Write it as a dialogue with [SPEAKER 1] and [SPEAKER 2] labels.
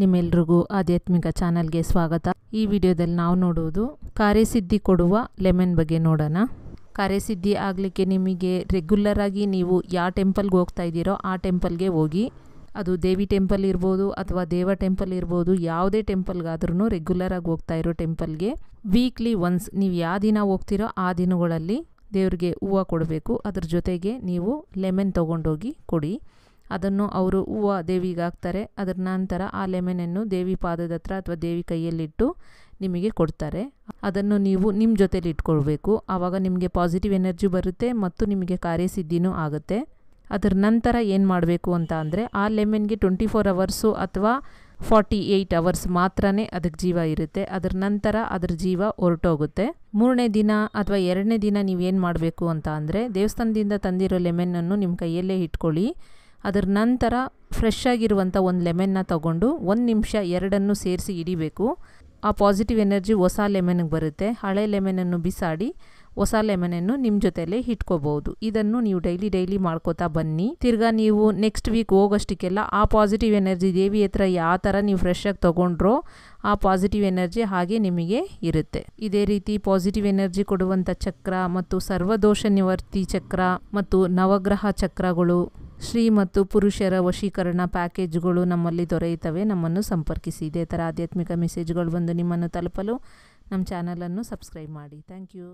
[SPEAKER 1] ನಿಮ್ಮೆಲ್ರಿಗೂ ಆಧ್ಯಾತ್ಮಿಕ ಚಾನಲ್ಗೆ ಸ್ವಾಗತ ಈ ವಿಡಿಯೋದಲ್ಲಿ ನಾವು ನೋಡುವುದು ಕಾರ್ಯಸಿದ್ಧಿ ಕೊಡುವ ಲೆಮನ್ ಬಗ್ಗೆ ನೋಡೋಣ ಕಾರ್ಯಸಿದ್ಧಿ ಆಗಲಿಕ್ಕೆ ನಿಮಗೆ ರೆಗ್ಯುಲರ್ ಆಗಿ ನೀವು ಯಾವ ಟೆಂಪಲ್ಗೆ ಹೋಗ್ತಾ ಇದ್ದೀರೋ ಆ ಟೆಂಪಲ್ಗೆ ಹೋಗಿ ಅದು ದೇವಿ ಟೆಂಪಲ್ ಇರ್ಬೋದು ಅಥವಾ ದೇವ ಟೆಂಪಲ್ ಇರ್ಬೋದು ಯಾವುದೇ ಟೆಂಪಲ್ಗಾದ್ರೂ ರೆಗ್ಯುಲರ್ ಆಗಿ ಹೋಗ್ತಾ ಇರೋ ಟೆಂಪಲ್ಗೆ ವೀಕ್ಲಿ ಒನ್ಸ್ ನೀವು ಯಾವ ದಿನ ಹೋಗ್ತಿರೋ ಆ ದಿನಗಳಲ್ಲಿ ದೇವ್ರಿಗೆ ಹೂವು ಕೊಡಬೇಕು ಅದ್ರ ಜೊತೆಗೆ ನೀವು ಲೆಮನ್ ತೊಗೊಂಡೋಗಿ ಕೊಡಿ ಅದನ್ನು ಅವರು ಹೂವ ದೇವಿಗೆ ಹಾಕ್ತಾರೆ ಅದರ ನಂತರ ಆ ಲೆಮೆನನ್ನು ದೇವಿ ಪಾದದ ಹತ್ರ ಅಥವಾ ದೇವಿ ಕೈಯಲ್ಲಿಟ್ಟು ನಿಮಗೆ ಕೊಡ್ತಾರೆ ಅದನ್ನು ನೀವು ನಿಮ್ಮ ಜೊತೇಲಿ ಇಟ್ಕೊಳ್ಬೇಕು ಆವಾಗ ನಿಮಗೆ ಪಾಸಿಟಿವ್ ಎನರ್ಜಿ ಬರುತ್ತೆ ಮತ್ತು ನಿಮಗೆ ಕಾರ್ಯಸಿದ್ಧಿನೂ ಆಗುತ್ತೆ ಅದರ ನಂತರ ಏನು ಮಾಡಬೇಕು ಅಂತ ಅಂದರೆ ಆ ಲೆಮನ್ಗೆ ಟ್ವೆಂಟಿ ಫೋರ್ ಅವರ್ಸು ಅಥವಾ ಫಾರ್ಟಿ ಏಯ್ಟ್ ಅವರ್ಸ್ ಮಾತ್ರನೇ ಅದಕ್ಕೆ ಜೀವ ಇರುತ್ತೆ ಅದರ ನಂತರ ಅದರ ಜೀವ ಹೊರಟೋಗುತ್ತೆ ಮೂರನೇ ದಿನ ಅಥವಾ ಎರಡನೇ ದಿನ ನೀವೇನು ಮಾಡಬೇಕು ಅಂತ ಅಂದರೆ ದೇವಸ್ಥಾನದಿಂದ ತಂದಿರೋ ಲೆಮೆನನ್ನು ನಿಮ್ಮ ಕೈಯಲ್ಲೇ ಇಟ್ಕೊಳ್ಳಿ ಅದರ ನಂತರ ಫ್ರೆಶ್ ಆಗಿರುವಂಥ ಒಂದು ಲೆಮನ್ನ ತಗೊಂಡು ಒಂದು ನಿಮಿಷ ಎರಡನ್ನು ಸೇರಿಸಿ ಇಡಿಬೇಕು ಆ ಪಾಸಿಟಿವ್ ಎನರ್ಜಿ ಹೊಸ ಲೆಮನ್ಗೆ ಬರುತ್ತೆ ಹಳೆ ಲೆಮನನ್ನು ಬಿಸಾಡಿ ಹೊಸ ಲೆಮನನ್ನು ನಿಮ್ಮ ಜೊತೆಯಲ್ಲೇ ಇಟ್ಕೋಬಹುದು ಇದನ್ನು ನೀವು ಡೈಲಿ ಡೈಲಿ ಮಾಡ್ಕೋತಾ ಬನ್ನಿ ತಿರ್ಗಾ ನೀವು ನೆಕ್ಸ್ಟ್ ವೀಕ್ ಹೋಗೋಷ್ಟಕ್ಕೆಲ್ಲ ಆ ಪಾಸಿಟಿವ್ ಎನರ್ಜಿ ದೇವಿ ಹತ್ರ ಯಾವ ಥರ ನೀವು ಫ್ರೆಶ್ ಆಗಿ ತೊಗೊಂಡ್ರೋ ಆ ಪಾಸಿಟಿವ್ ಎನರ್ಜಿ ಹಾಗೆ ನಿಮಗೆ ಇರುತ್ತೆ ಇದೇ ರೀತಿ ಪಾಸಿಟಿವ್ ಎನರ್ಜಿ ಕೊಡುವಂಥ ಚಕ್ರ ಮತ್ತು ಸರ್ವದೋಷ ನಿವರ್ತಿ ಚಕ್ರ ಮತ್ತು ನವಗ್ರಹ ಚಕ್ರಗಳು ಸ್ತ್ರೀ ಮತ್ತು ಪುರುಷರ ವಶೀಕರಣ ಪ್ಯಾಕೇಜ್ಗಳು ನಮ್ಮಲ್ಲಿ ದೊರೆಯುತ್ತವೆ ನಮ್ಮನ್ನು ಸಂಪರ್ಕಿಸಿ ಇದೇ ಥರ ಆಧ್ಯಾತ್ಮಿಕ ಮೆಸೇಜ್ಗಳು ಬಂದು ನಿಮ್ಮನ್ನು ತಲುಪಲು ನಮ್ಮ ಚಾನಲನ್ನು ಸಬ್ಸ್ಕ್ರೈಬ್ ಮಾಡಿ ಥ್ಯಾಂಕ್ ಯು